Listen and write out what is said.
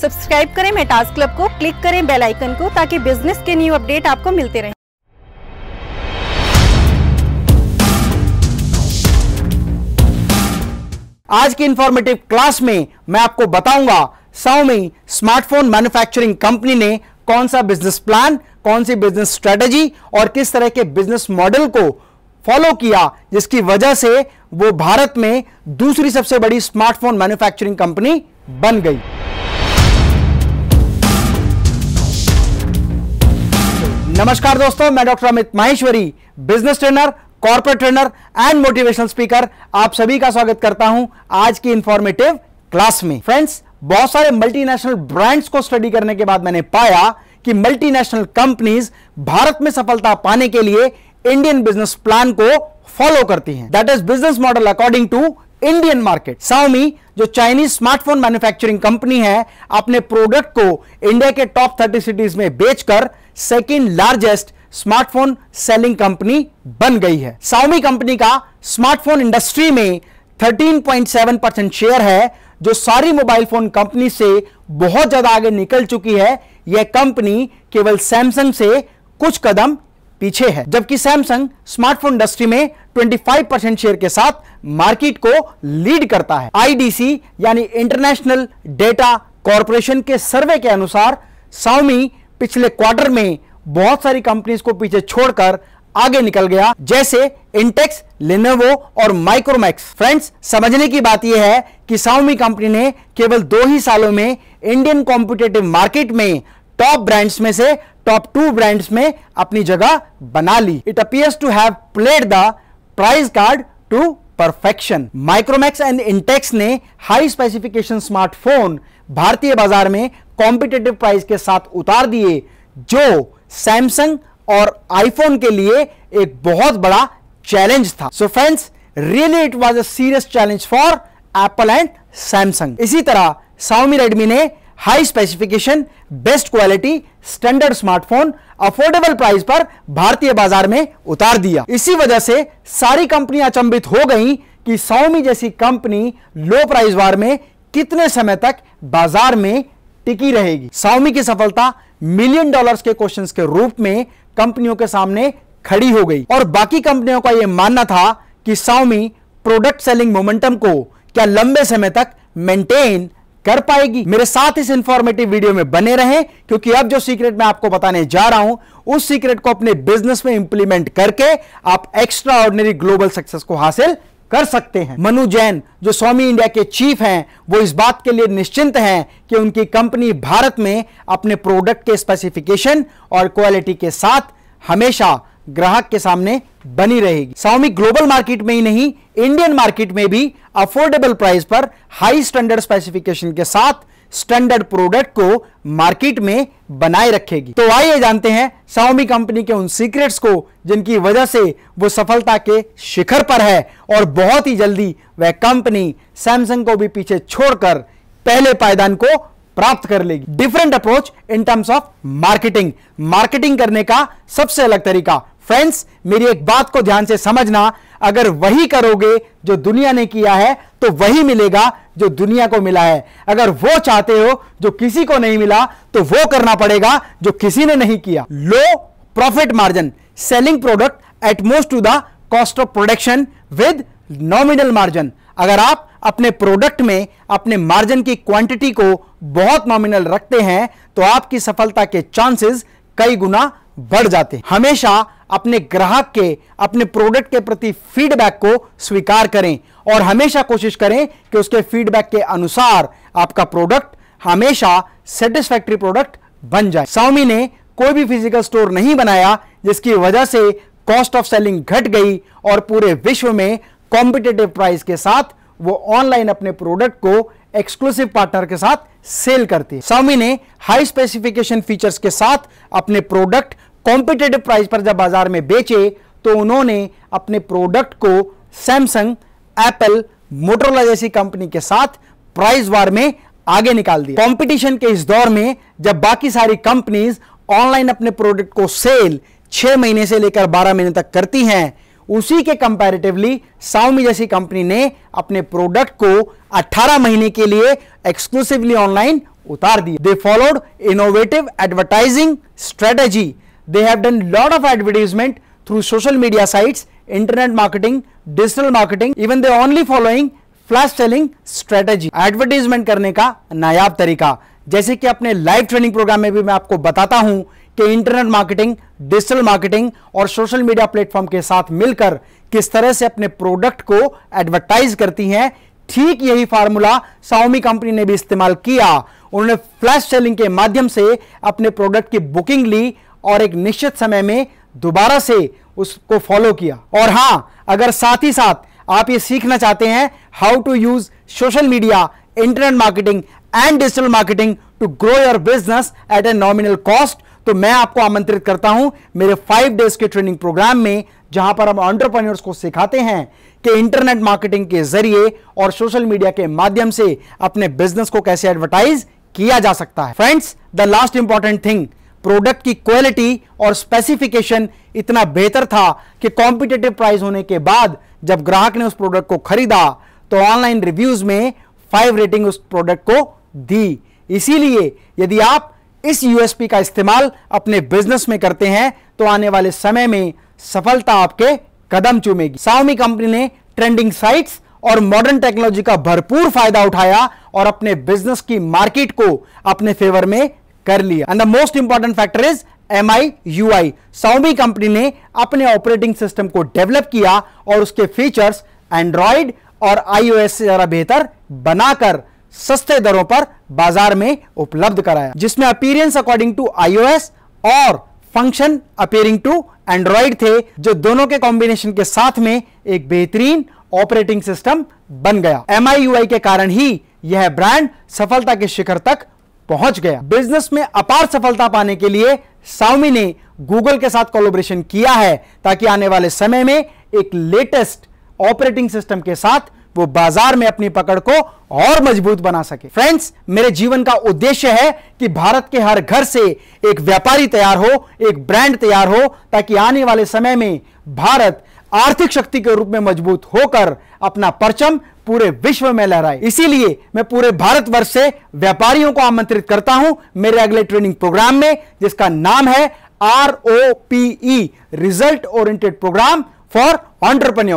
subscribe करें मेटास club को क्लिक करें बेल आइकन को ताकि बिजनेस के न्यू अपडेट आपको मिलते रहें आज की इंफॉर्मेटिव क्लास में मैं आपको बताऊंगा साउमी स्मार्टफोन मैन्युफैक्चरिंग कंपनी ने कौन सा बिजनेस प्लान कौन सी बिजनेस स्ट्रेटजी और किस तरह के बिजनेस मॉडल को फॉलो किया जिसकी वजह से वो भारत में दूसरी सबसे बड़ी स्मार्टफोन मैन्युफैक्चरिंग कंपनी बन गई नमस्कार दोस्तों मैं doctor Amit Maheshwari business trainer corporate trainer and motivational speaker आप सभी का स्वागत करता हूं आज की इंफॉर्मेटिव क्लास में फ्रेंड्स बहुत सारे मल्टीनेशनल ब्रांड्स को स्टडी करने के बाद मैंने पाया कि मल्टीनेशनल कंपनीज भारत में सफलता पाने के लिए इंडियन बिजनेस प्लान को फॉलो करती हैं that is business model according to Indian market Xiaomi जो चाइनीज स्मार्टफोन मैन्युफैक्चरिंग कंपनी है अपने प्रोडक्ट को इंडिया के टॉप थर्टी सिटीज में बेचकर second largest smartphone selling company बन गई है साउमी कंपनी का स्मार्टफोन इंडस्ट्री में 13.7 परसेंट शेयर है जो सारी मोबाइल फोन कंपनी से बहुत ज्यादा आगे निकल चुकी है यह कंपनी केवल सैमसंग से कुछ कदम पीछे है जबकि सैमसंग स्मार्टफोन इंडस्ट्री में 25 परसेंट शेयर के साथ मार्केट को लीड करता है आईडीसी यानी इंटरनेशनल डेटा कॉरपोरेशन के सर्वे के अनुसार साउमी पिछले क्वार्टर में बहुत सारी कंपनीज को पीछे छोड़कर आगे निकल गया जैसे इंटेक्स लेनोवो और माइक्रोमैक्स फ्रेंड्स समझने की बात यह है कि साउमी कंपनी ने केवल दो ही सालों में इंडियन कॉम्पिटेटिव मार्केट में टॉप ब्रांड्स में से टॉप टू ब्रांड्स में अपनी जगह बना ली it appears to have played the price card to perfection Micromax and Intex ने हाई स्पेसिफिकेशन स्मार्टफोन भारतीय बाजार में कॉम्पिटेटिव प्राइस के साथ उतार दिए जो सैमसंग और आईफोन के लिए एक बहुत बड़ा चैलेंज था so friends really it was a serious challenge for Apple and Samsung इसी तरह साउमी रेडमी ने high specification best quality standard smartphone affordable price पर भारतीय बाजार में उतार दिया इसी वजह से सारी कंपनियां अचंबित हो गईं कि सौमी जैसी कंपनी लो प्राइस वार में कितने समय तक बाजार में टिकी रहेगी सौमी की सफलता मिलियन डॉलर्स के क्वेश्चन के रूप में कंपनियों के सामने खड़ी हो गई और बाकी कंपनियों का यह मानना था कि सौमी प्रोडक्ट सेलिंग मोमेंटम को क्या लंबे समय तक मेंटेन कर पाएगी मेरे साथ इस इंफॉर्मेटिव वीडियो में बने रहें क्योंकि अब जो सीक्रेट मैं आपको बताने जा रहा हूं उस सीक्रेट को अपने बिजनेस में इंप्लीमेंट करके आप एक्स्ट्रा ऑर्डिनरी ग्लोबल सक्सेस को हासिल कर सकते हैं मनु जैन जो स्वामी इंडिया के चीफ हैं वो इस बात के लिए निश्चिंत हैं कि उनकी कंपनी भारत में अपने प्रोडक्ट के स्पेसिफिकेशन और क्वालिटी के साथ हमेशा ग्राहक के सामने बनी रहेगी साउमी ग्लोबल मार्केट में ही नहीं इंडियन मार्केट में भी अफोर्डेबल प्राइस पर हाई स्टैंडर्ड स्पेसिफिकेशन के साथ स्टैंडर्ड प्रोडक्ट को मार्केट में बनाए रखेगी तो आइए जानते हैं साउमी कंपनी के उन सीक्रेट्स को जिनकी वजह से वो सफलता के शिखर पर है और बहुत ही जल्दी वह कंपनी सैमसंग को भी पीछे छोड़कर पहले पायदान को प्राप्त कर लेगी different approach in terms of marketing marketing करने का सबसे अलग तरीका फ्रेंड्स मेरी एक बात को ध्यान से समझना अगर वही करोगे जो दुनिया ने किया है तो वही मिलेगा जो दुनिया को मिला है अगर वो चाहते हो जो किसी को नहीं मिला तो वो करना पड़ेगा जो किसी ने नहीं किया low profit margin selling product at most to the cost of production with nominal margin अगर आप अपने प्रोडक्ट में अपने मार्जिन की क्वांटिटी को बहुत नॉमिनल रखते हैं तो आपकी सफलता के चांसेस कई गुना बढ़ जाते हैं हमेशा अपने ग्राहक के अपने प्रोडक्ट के प्रति फीडबैक को स्वीकार करें और हमेशा कोशिश करें कि उसके फीडबैक के अनुसार आपका प्रोडक्ट हमेशा सेटिस्फैक्ट्री प्रोडक्ट बन जाए स्वामी ने कोई भी फिजिकल स्टोर नहीं बनाया जिसकी वजह से कॉस्ट ऑफ सेलिंग घट गई और पूरे विश्व में कॉम्पिटेटिव प्राइस के साथ वो ऑनलाइन अपने प्रोडक्ट को एक्सक्लूसिव पार्टनर के साथ सेल करती है स्वामी ने हाई स्पेसिफिकेशन फीचर्स के साथ अपने प्रोडक्ट कॉम्पिटेटिव प्राइस पर जब बाजार में बेचे तो उन्होंने अपने प्रोडक्ट को सैमसंग एप्पल मोटरला जैसी कंपनी के साथ प्राइस वार में आगे निकाल दिया कंपटीशन के इस दौर में जब बाकी सारी कंपनीज ऑनलाइन अपने प्रोडक्ट को सेल छह महीने से लेकर बारह महीने तक करती हैं उसी के कंपैरेटिवली साउमी जैसी कंपनी ने अपने प्रोडक्ट को 18 महीने के लिए एक्सक्लूसिवली ऑनलाइन उतार दिया they followed innovative advertising strategy they have done lot of advertisement through social media sites, internet marketing, digital marketing, even they only following flash selling strategy advertisement करने का नायाब तरीका जैसे कि अपने लाइव ट्रेनिंग प्रोग्राम में भी मैं आपको बताता हूं कि इंटरनेट मार्केटिंग डिजिटल मार्केटिंग और सोशल मीडिया प्लेटफॉर्म के साथ मिलकर किस तरह से अपने प्रोडक्ट को एडवर्टाइज करती हैं ठीक यही फार्मूला साउमी कंपनी ने भी इस्तेमाल किया उन्होंने फ्लैश सेलिंग के माध्यम से अपने प्रोडक्ट की बुकिंग ली और एक निश्चित समय में दोबारा से उसको फॉलो किया और हाँ अगर साथ ही साथ आप ये सीखना चाहते हैं how to use social media internet marketing and digital marketing to grow your business at a nominal cost तो मैं आपको आमंत्रित करता हूं मेरे फाइव डेज के ट्रेनिंग प्रोग्राम में जहां पर हम ऑन्टरप्रन्यर्स को सिखाते हैं कि इंटरनेट मार्केटिंग के जरिए और सोशल मीडिया के माध्यम से अपने बिजनेस को कैसे एडवर्टाइज किया जा सकता है friends the last important thing product की क्वालिटी और स्पेसिफिकेशन इतना बेहतर था कि कॉम्पिटेटिव प्राइस होने के बाद जब ग्राहक ने उस प्रोडक्ट को खरीदा तो ऑनलाइन रिव्यूज में फाइव रेटिंग उस प्रोडक्ट को दी इसीलिए यदि आप इस यूएसपी का इस्तेमाल अपने बिजनेस में करते हैं तो आने वाले समय में सफलता आपके कदम चूमेगी साउमी कंपनी ने ट्रेंडिंग साइट्स और मॉडर्न टेक्नोलॉजी का भरपूर फायदा उठाया और अपने बिजनेस की मार्केट को अपने फेवर में कर लिया and the most important factor is M I U I Xiaomi company ने अपने ऑपरेटिंग सिस्टम को डेवलप किया और उसके फीचर्स एंड्रॉइड और एस से ज्यादा बेहतर बनाकर सस्ते दरों पर बाजार में उपलब्ध कराया जिसमें appearance according to iOS और फंक्शन अपेयरिंग टू एंड्रॉइड थे जो दोनों के कॉम्बिनेशन के साथ में एक बेहतरीन ऑपरेटिंग सिस्टम बन गया एम आई आई यू के कारण ही यह ब्रांड सफलता के शिखर तक पहुंच गया बिजनेस में अपार सफलता पाने के लिए साउमी ने गूगल के साथ कोलोब्रेशन किया है ताकि आने वाले समय में एक लेटेस्ट ऑपरेटिंग सिस्टम के साथ वो बाजार में अपनी पकड़ को और मजबूत बना सके फ्रेंड्स मेरे जीवन का उद्देश्य है कि भारत के हर घर से एक व्यापारी तैयार हो एक ब्रांड तैयार हो ताकि आने वाले समय में भारत आर्थिक शक्ति के रूप में मजबूत होकर अपना परचम पूरे विश्व में लहराए इसीलिए मैं पूरे भारत वर्ष से व्यापारियों को आमंत्रित करता हूं मेरे अगले ट्रेनिंग प्रोग्राम में जिसका नाम है R O P E result oriented program for entrepreneur